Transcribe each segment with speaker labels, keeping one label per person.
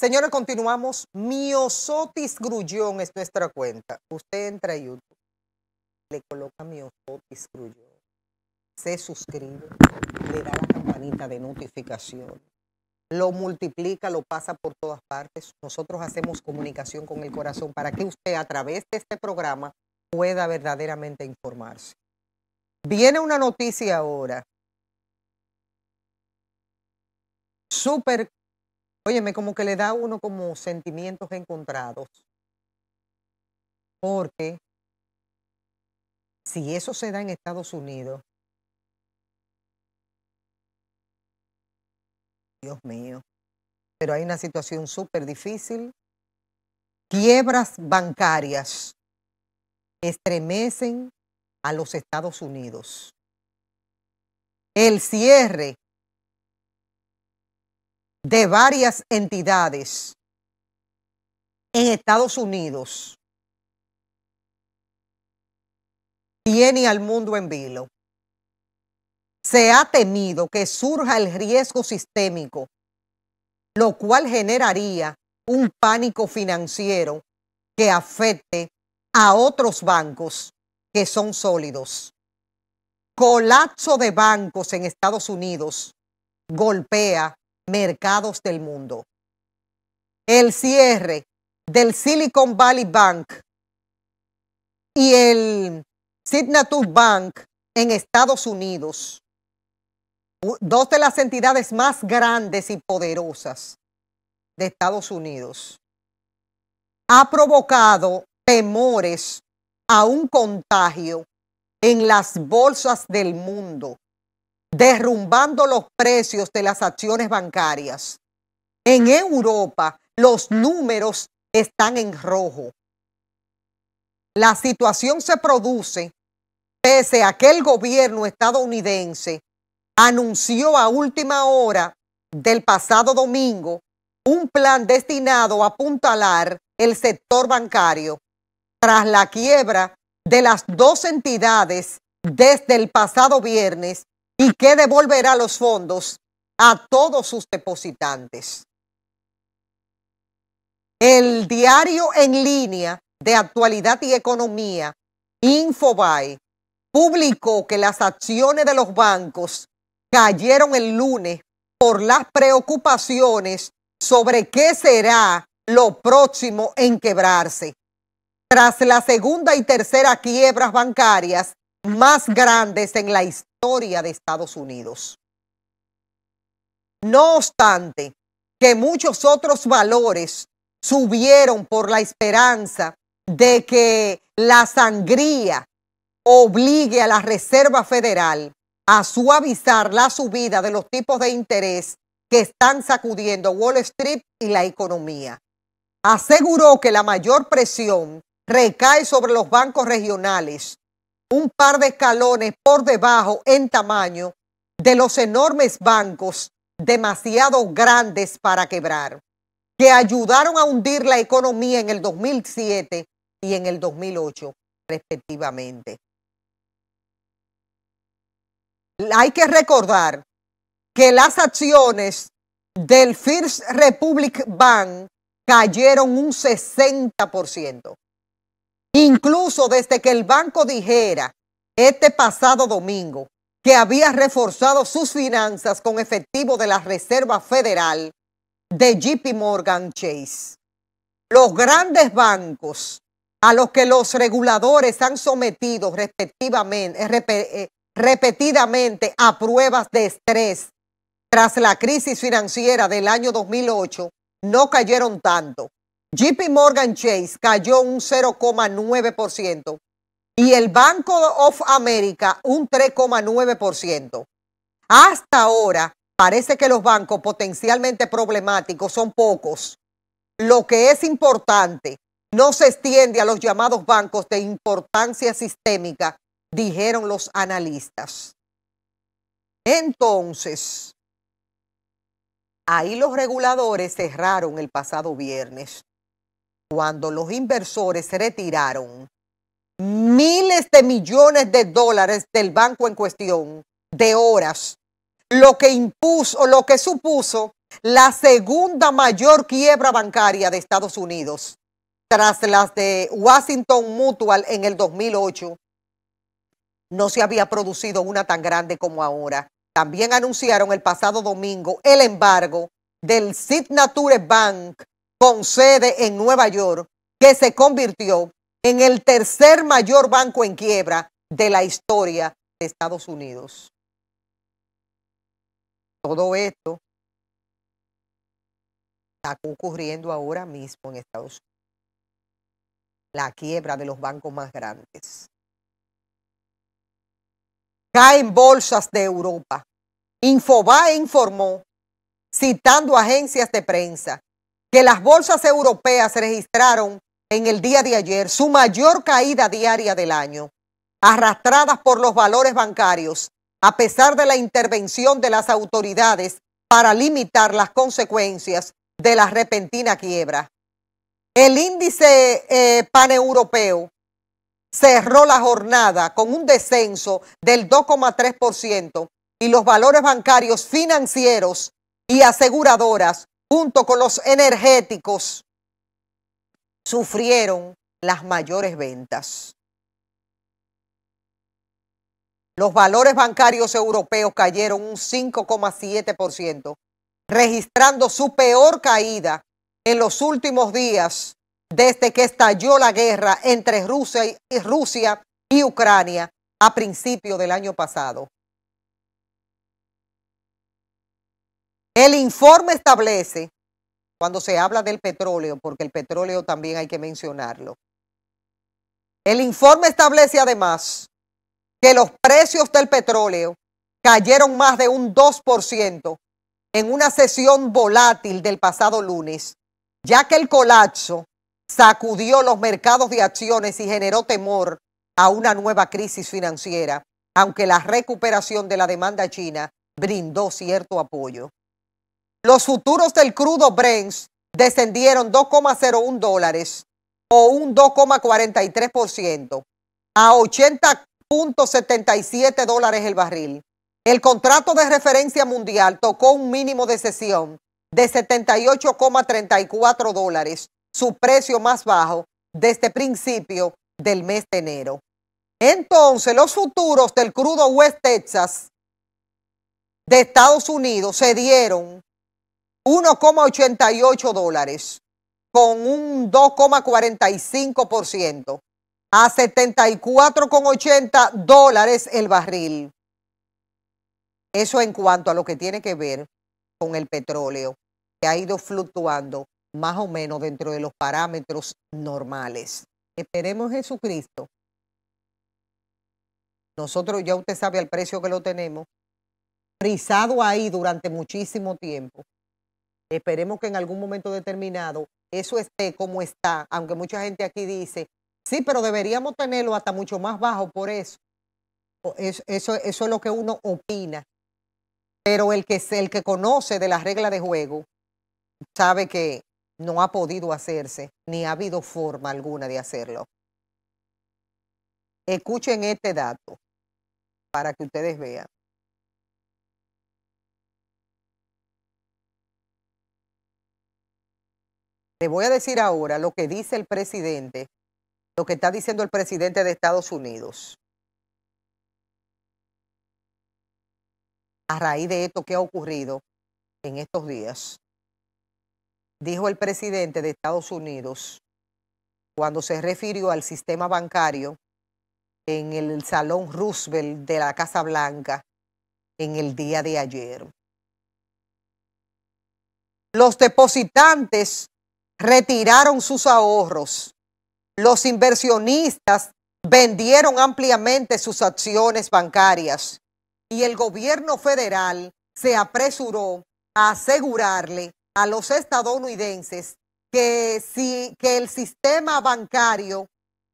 Speaker 1: Señores, continuamos. Miosotis Grullón es nuestra cuenta. Usted entra a YouTube, le coloca Miosotis Grullón, se suscribe, le da la campanita de notificación, lo multiplica, lo pasa por todas partes. Nosotros hacemos comunicación con el corazón para que usted a través de este programa pueda verdaderamente informarse. Viene una noticia ahora súper óyeme, como que le da uno como sentimientos encontrados. Porque si eso se da en Estados Unidos, Dios mío, pero hay una situación súper difícil. Quiebras bancarias estremecen a los Estados Unidos. El cierre de varias entidades en Estados Unidos tiene al mundo en vilo. Se ha temido que surja el riesgo sistémico, lo cual generaría un pánico financiero que afecte a otros bancos que son sólidos. Colapso de bancos en Estados Unidos golpea mercados del mundo. El cierre del Silicon Valley Bank y el Signature Bank en Estados Unidos, dos de las entidades más grandes y poderosas de Estados Unidos, ha provocado temores a un contagio en las bolsas del mundo derrumbando los precios de las acciones bancarias. En Europa los números están en rojo. La situación se produce pese a que el gobierno estadounidense anunció a última hora del pasado domingo un plan destinado a apuntalar el sector bancario tras la quiebra de las dos entidades desde el pasado viernes y que devolverá los fondos a todos sus depositantes. El diario en línea de actualidad y economía, Infobae, publicó que las acciones de los bancos cayeron el lunes por las preocupaciones sobre qué será lo próximo en quebrarse. Tras la segunda y tercera quiebras bancarias más grandes en la historia de Estados Unidos. No obstante, que muchos otros valores subieron por la esperanza de que la sangría obligue a la Reserva Federal a suavizar la subida de los tipos de interés que están sacudiendo Wall Street y la economía. Aseguró que la mayor presión recae sobre los bancos regionales, un par de escalones por debajo en tamaño de los enormes bancos demasiado grandes para quebrar, que ayudaron a hundir la economía en el 2007 y en el 2008, respectivamente. Hay que recordar que las acciones del First Republic Bank cayeron un 60%. Incluso desde que el banco dijera este pasado domingo que había reforzado sus finanzas con efectivo de la Reserva Federal de JP Morgan Chase. Los grandes bancos a los que los reguladores han sometido respectivamente, eh, eh, repetidamente a pruebas de estrés tras la crisis financiera del año 2008 no cayeron tanto JP Morgan Chase cayó un 0,9% y el Banco of America un 3,9%. Hasta ahora parece que los bancos potencialmente problemáticos son pocos. Lo que es importante no se extiende a los llamados bancos de importancia sistémica, dijeron los analistas. Entonces, ahí los reguladores cerraron el pasado viernes cuando los inversores se retiraron miles de millones de dólares del banco en cuestión de horas, lo que impuso, lo que supuso la segunda mayor quiebra bancaria de Estados Unidos, tras las de Washington Mutual en el 2008. No se había producido una tan grande como ahora. También anunciaron el pasado domingo el embargo del Signature Bank con sede en Nueva York, que se convirtió en el tercer mayor banco en quiebra de la historia de Estados Unidos. Todo esto está ocurriendo ahora mismo en Estados Unidos. La quiebra de los bancos más grandes. Caen bolsas de Europa. Infobae informó, citando agencias de prensa, que las bolsas europeas registraron en el día de ayer su mayor caída diaria del año, arrastradas por los valores bancarios, a pesar de la intervención de las autoridades para limitar las consecuencias de la repentina quiebra. El índice eh, paneuropeo cerró la jornada con un descenso del 2,3% y los valores bancarios financieros y aseguradoras junto con los energéticos, sufrieron las mayores ventas. Los valores bancarios europeos cayeron un 5,7%, registrando su peor caída en los últimos días desde que estalló la guerra entre Rusia y, Rusia y Ucrania a principios del año pasado. El informe establece, cuando se habla del petróleo, porque el petróleo también hay que mencionarlo, el informe establece además que los precios del petróleo cayeron más de un 2% en una sesión volátil del pasado lunes, ya que el colapso sacudió los mercados de acciones y generó temor a una nueva crisis financiera, aunque la recuperación de la demanda china brindó cierto apoyo. Los futuros del crudo Brent descendieron 2,01 dólares o un 2,43% a 80.77 dólares el barril. El contrato de referencia mundial tocó un mínimo de sesión de 78,34 dólares, su precio más bajo desde principio del mes de enero. Entonces, los futuros del crudo West Texas de Estados Unidos se dieron 1,88 dólares con un 2,45% a 74,80 dólares el barril. Eso en cuanto a lo que tiene que ver con el petróleo, que ha ido fluctuando más o menos dentro de los parámetros normales. Esperemos Jesucristo. Nosotros ya usted sabe el precio que lo tenemos, Rizado ahí durante muchísimo tiempo. Esperemos que en algún momento determinado eso esté como está, aunque mucha gente aquí dice, sí, pero deberíamos tenerlo hasta mucho más bajo por eso. Eso, eso, es lo que uno opina. Pero el que, el que conoce de las reglas de juego sabe que no ha podido hacerse, ni ha habido forma alguna de hacerlo. Escuchen este dato para que ustedes vean. Le voy a decir ahora lo que dice el presidente, lo que está diciendo el presidente de Estados Unidos. A raíz de esto que ha ocurrido en estos días, dijo el presidente de Estados Unidos cuando se refirió al sistema bancario en el Salón Roosevelt de la Casa Blanca en el día de ayer. Los depositantes retiraron sus ahorros. Los inversionistas vendieron ampliamente sus acciones bancarias y el gobierno federal se apresuró a asegurarle a los estadounidenses que, que el sistema bancario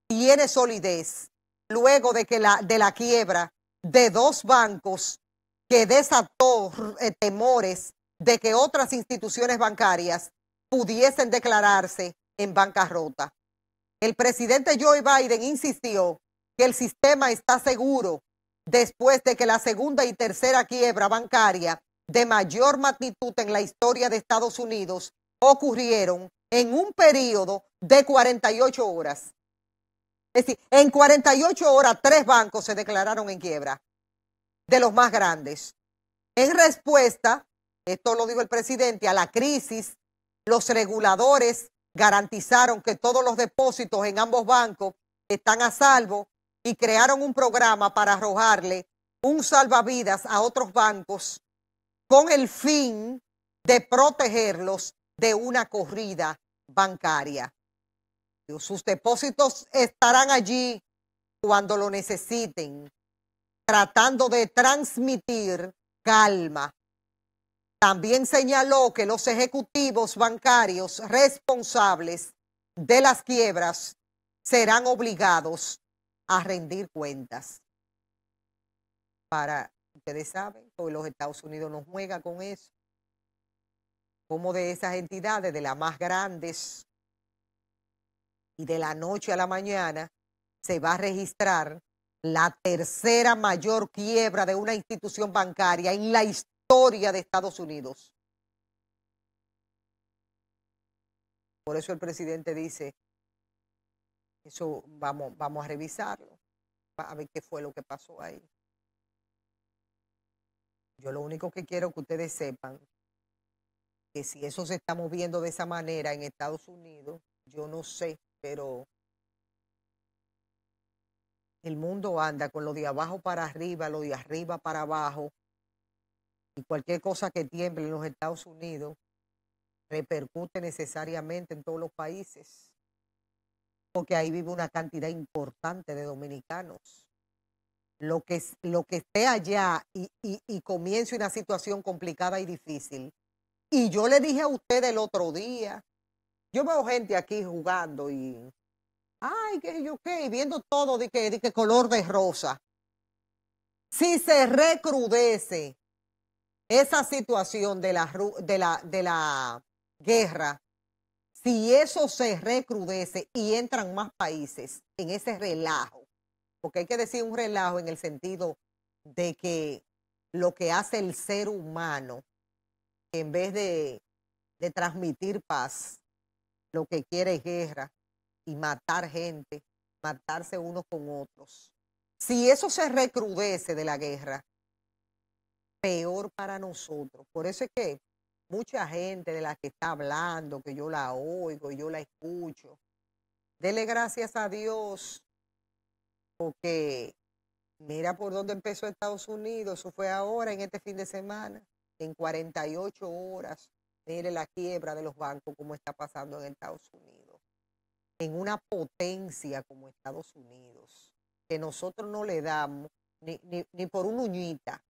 Speaker 1: tiene solidez luego de, que la, de la quiebra de dos bancos que desató eh, temores de que otras instituciones bancarias pudiesen declararse en bancarrota. El presidente Joe Biden insistió que el sistema está seguro después de que la segunda y tercera quiebra bancaria de mayor magnitud en la historia de Estados Unidos ocurrieron en un periodo de 48 horas. Es decir, en 48 horas tres bancos se declararon en quiebra, de los más grandes. En respuesta, esto lo dijo el presidente, a la crisis los reguladores garantizaron que todos los depósitos en ambos bancos están a salvo y crearon un programa para arrojarle un salvavidas a otros bancos con el fin de protegerlos de una corrida bancaria. Sus depósitos estarán allí cuando lo necesiten, tratando de transmitir calma también señaló que los ejecutivos bancarios responsables de las quiebras serán obligados a rendir cuentas. Para, ustedes saben, hoy los Estados Unidos no juega con eso. Como de esas entidades, de las más grandes, y de la noche a la mañana se va a registrar la tercera mayor quiebra de una institución bancaria en la historia historia de Estados Unidos. Por eso el presidente dice, eso vamos, vamos a revisarlo, a ver qué fue lo que pasó ahí. Yo lo único que quiero que ustedes sepan que si eso se está moviendo de esa manera en Estados Unidos, yo no sé, pero el mundo anda con lo de abajo para arriba, lo de arriba para abajo, y cualquier cosa que tiemble en los Estados Unidos repercute necesariamente en todos los países, porque ahí vive una cantidad importante de dominicanos. Lo que, lo que esté allá y, y, comience una situación complicada y difícil. Y yo le dije a usted el otro día, yo veo gente aquí jugando y, ay, qué yo qué, viendo todo de que color de rosa. Si se recrudece esa situación de la, de la, de la guerra, si eso se recrudece y entran más países en ese relajo, porque hay que decir un relajo en el sentido de que lo que hace el ser humano, en vez de, de transmitir paz, lo que quiere es guerra y matar gente, matarse unos con otros. Si eso se recrudece de la guerra, peor para nosotros. Por eso es que mucha gente de la que está hablando, que yo la oigo, yo la escucho, dele gracias a Dios porque mira por dónde empezó Estados Unidos, eso fue ahora en este fin de semana, en 48 horas, mire la quiebra de los bancos como está pasando en Estados Unidos, en una potencia como Estados Unidos, que nosotros no le damos ni, ni por un uñita,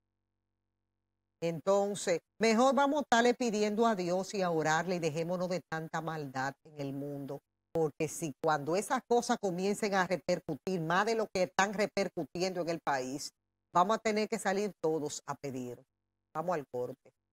Speaker 1: entonces, mejor vamos a estarle pidiendo a Dios y a orarle y dejémonos de tanta maldad en el mundo. Porque si cuando esas cosas comiencen a repercutir más de lo que están repercutiendo en el país, vamos a tener que salir todos a pedir. Vamos al corte.